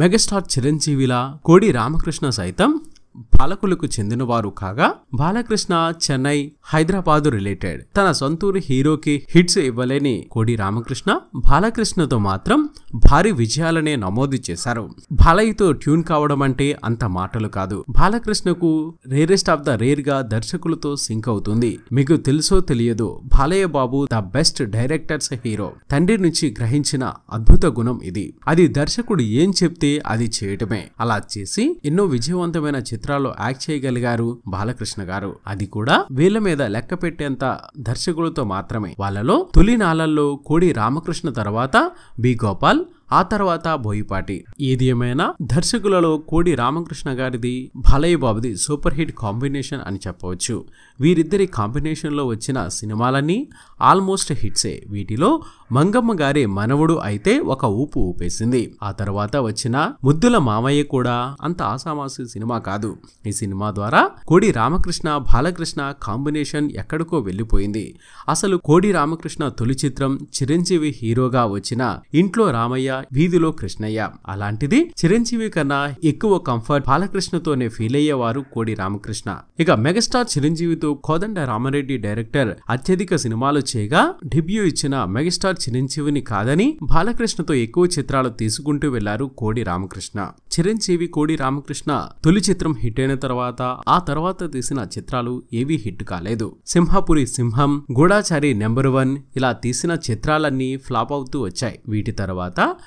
megastar చిరంజీవిలా కోడి రామకృష్ణ సైతం పాలకులకు చెందినవారు కాగా బాలకృష్ణ చెన్నై హైదరాబాదు రిలేటెడ్ తన సొంతూరు హీరోకి హిట్స్ ఇవ్వలేని కోడి రామకృష్ణ బాలకృష్ణతో మాత్రం భారీ విజయాలనే నమోదు చేశారు బాలయ్యతో ట్యూన్ కావడం అంటే అంత మాటలు కాదు బాలకృష్ణకు రేరెస్ట్ ఆఫ్ ద రేర్ గా దర్శకులతో సింక్ అవుతుంది మీకు తెలుసో తెలియదు Balayya Babu the best directors hero తండ్రి నుంచి గ్రహించిన అద్భుత గుణం ఇది అది దర్శకుడు ఏం చెప్తే అది చేయటమే అలా చేసి ఎన్నో విజయవంతమైన చిత్ర చిత్రాల్లో యాక్ట్ చేయగలిగారు బాలకృష్ణ గారు అది కూడా వీళ్ళ మీద లెక్క పెట్టేంత దర్శకులతో మాత్రమే వాళ్ళలో తొలి నాళల్లో కోడి రామకృష్ణ తర్వాత బి గోపాల్ ఆ తర్వాత బోయిపాటి ఏది ఏమైనా దర్శకులలో కోడి రామకృష్ణ గారిది భలయ్య బాబుది సూపర్ హిట్ కాంబినేషన్ అని చెప్పవచ్చు వీరిద్దరి కాంబినేషన్లో వచ్చిన సినిమాలన్నీ ఆల్మోస్ట్ హిట్సే వీటిలో మంగమ్మ గారి మనవుడు అయితే ఒక ఊపు ఊపేసింది ఆ తర్వాత వచ్చిన ముద్దుల మామయ్య కూడా అంత ఆసామాసి సినిమా కాదు ఈ సినిమా ద్వారా కోడి రామకృష్ణ బాలకృష్ణ కాంబినేషన్ ఎక్కడికో వెళ్ళిపోయింది అసలు కోడి రామకృష్ణ తొలి చిత్రం చిరంజీవి హీరోగా వచ్చిన ఇంట్లో రామయ్య వీధిలో కృష్ణయ్య అలాంటిది చిరంజీవి కన్నా ఎక్కువ కంఫర్ట్ బాలకృష్ణతోనే ఫీల్ అయ్యేవారు కోడి రామకృష్ణ ఇక మెగాస్టార్ చిరంజీవితో కోదండ రామరెడ్డి డైరెక్టర్ అత్యధిక సినిమాలు చేయగా డెబ్యూ ఇచ్చిన మెగాస్టార్ చిరంజీవిని కాదని బాలకృష్ణతో ఎక్కువ చిత్రాలు తీసుకుంటూ వెళ్లారు కోడి రామకృష్ణ చిరంజీవి కోడి రామకృష్ణ తొలి చిత్రం హిట్ అయిన తర్వాత ఆ తర్వాత తీసిన చిత్రాలు ఏవీ హిట్ కాలేదు సింహపురి సింహం గూఢాచారి నెంబర్ వన్ ఇలా తీసిన చిత్రాలన్నీ ఫ్లాప్ అవుతూ వచ్చాయి వీటి తర్వాత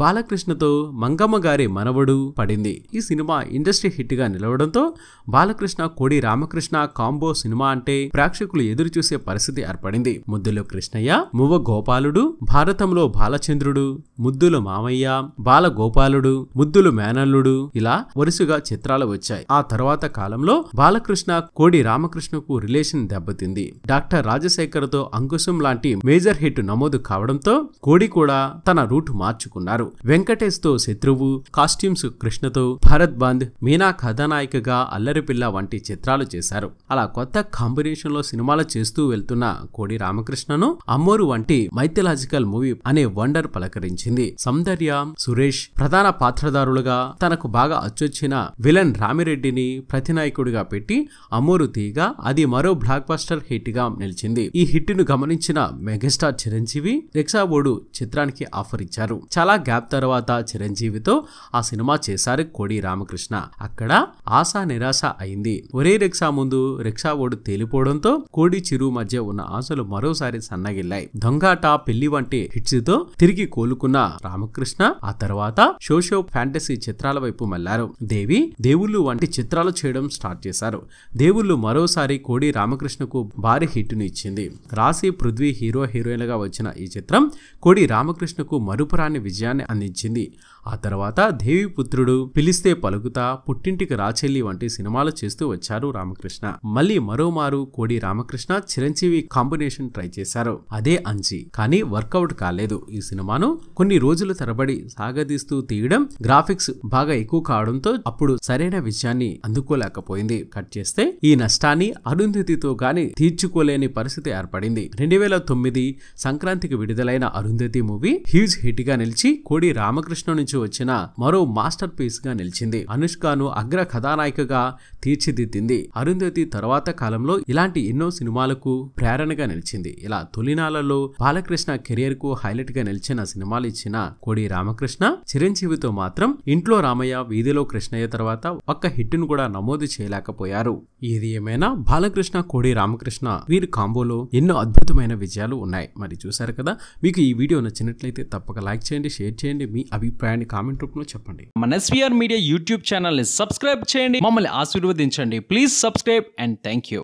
బాలకృష్ణతో మంగమ్మ గారి మనవడు పడింది ఈ సినిమా ఇండస్ట్రీ హిట్గా నిలవడంతో బాలకృష్ణ కోడి రామకృష్ణ కాంబో సినిమా అంటే ప్రేక్షకులు ఎదురు చూసే పరిస్థితి ఏర్పడింది ముద్దులో కృష్ణయ్య మువ్వ గోపాలుడు భారతంలో బాలచంద్రుడు ముద్దుల మామయ్య బాలగోపాలుడు ముద్దులు మేనల్లుడు ఇలా వరుసగా చిత్రాలు వచ్చాయి ఆ తర్వాత కాలంలో బాలకృష్ణ కోడి రామకృష్ణకు రిలేషన్ దెబ్బతింది డాక్టర్ రాజశేఖర్తో అంకుశం లాంటి మేజర్ హిట్ నమోదు కావడంతో కోడి కూడా తన రూట్ మార్చుకున్నారు వెంకటేష్ తో శత్రువు కాస్ట్యూమ్స్ కృష్ణతో భరత్ బంద్ మీనా కథానాయికగా అల్లరిపిల్ల వంటి చిత్రాలు చేశారు అలా కొత్త కాంబినేషన్ లో సినిమాలు చేస్తూ వెళ్తున్న కోడి రామకృష్ణను అమ్మోరు వంటి మైథలాజికల్ మూవీ అనే వండర్ పలకరించింది సౌందర్య సురేష్ ప్రధాన పాత్రధారులుగా తనకు బాగా అచ్చొచ్చిన విలన్ రామిరెడ్డిని ప్రతినాయకుడిగా పెట్టి అమ్మోరు తీయగా అది మరో బ్లాక్ బస్టర్ హిట్ గా నిలిచింది ఈ హిట్ ను గమనించిన మెగాస్టార్ చిరంజీవి రిక్సాబోడు చిత్రానికి ఆఫర్ ఇచ్చారు చాలా గ్యాప్ తర్వాత చిరంజీవితో ఆ సినిమా చేశారు కోడి రామకృష్ణ అక్కడ ఆశ నిరాశ అయింది ఒరే రిక్షా ముందు రిక్షా ఓడు తేలిపోవడంతో కోడి చిరు మధ్య ఉన్న ఆశలు మరోసారి సన్నగిల్లాయి దొంగాట పెళ్లి వంటి హిట్స్ తో తిరిగి కోలుకున్న రామకృష్ణ ఆ తర్వాత షోషో ఫ్యాంటసీ చిత్రాల వైపు మళ్లారు దేవి దేవుళ్ళు వంటి చిత్రాలు చేయడం స్టార్ట్ చేశారు దేవుళ్ళు మరోసారి కోడి రామకృష్ణకు భారీ హిట్ ను ఇచ్చింది రాశి పృథ్వీ హీరో గా వచ్చిన ఈ చిత్రం కోడి రామకృష్ణకు మరుపురాని విజయాన్ని 案例经历。ఆ తర్వాత దేవిపుత్రుడు పిలిస్తే పలుకుతా పుట్టింటికి రాచెల్లి వంటి సినిమాలు చేస్తూ వచ్చారు రామకృష్ణ మళ్ళీ మరోమారు కోడి రామకృష్ణ చిరంజీవి కాంబినేషన్ ట్రై చేశారు అదే అంచి కానీ వర్కౌట్ కాలేదు ఈ సినిమాను కొన్ని రోజుల తరబడి సాగదీస్తూ తీయడం గ్రాఫిక్స్ బాగా ఎక్కువ కావడంతో అప్పుడు సరైన విజయాన్ని అందుకోలేకపోయింది కట్ చేస్తే ఈ నష్టాన్ని అరుంధతితో గాని తీర్చుకోలేని పరిస్థితి ఏర్పడింది రెండు వేల తొమ్మిది సంక్రాంతికి విడుదలైన అరుంధతి మూవీ హ్యూజ్ హిట్ గా నిలిచి కోడి రామకృష్ణ నుంచి నుంచి వచ్చిన మరో మాస్టర్ పీస్ గా నిలిచింది అనుష్కను అగ్ర కథానాయికగా తీర్చిదిద్దింది అరుంధతి తర్వాత కాలంలో ఇలాంటి ఎన్నో సినిమాలకు ప్రేరణగా నిలిచింది ఇలా తొలినాలలో బాలకృష్ణ కెరియర్ కు హైలైట్ గా నిలిచిన సినిమాలు ఇచ్చిన కోడి రామకృష్ణ చిరంజీవితో మాత్రం ఇంట్లో రామయ్య వీధిలో కృష్ణయ్య తర్వాత ఒక్క హిట్ ను కూడా నమోదు చేయలేకపోయారు ఏది ఏమైనా బాలకృష్ణ కోడి రామకృష్ణ వీరి కాంబోలో ఎన్నో అద్భుతమైన విజయాలు ఉన్నాయి మరి చూసారు కదా మీకు ఈ వీడియో నచ్చినట్లయితే తప్పక లైక్ చేయండి షేర్ చేయండి మీ అభిప్రాయాన్ని దాన్ని కామెంట్ రూపంలో చెప్పండి మన ఎస్వీఆర్ మీడియా యూట్యూబ్ ఛానల్ని సబ్స్క్రైబ్ చేయండి మమ్మల్ని ఆశీర్వదించండి please subscribe and thank you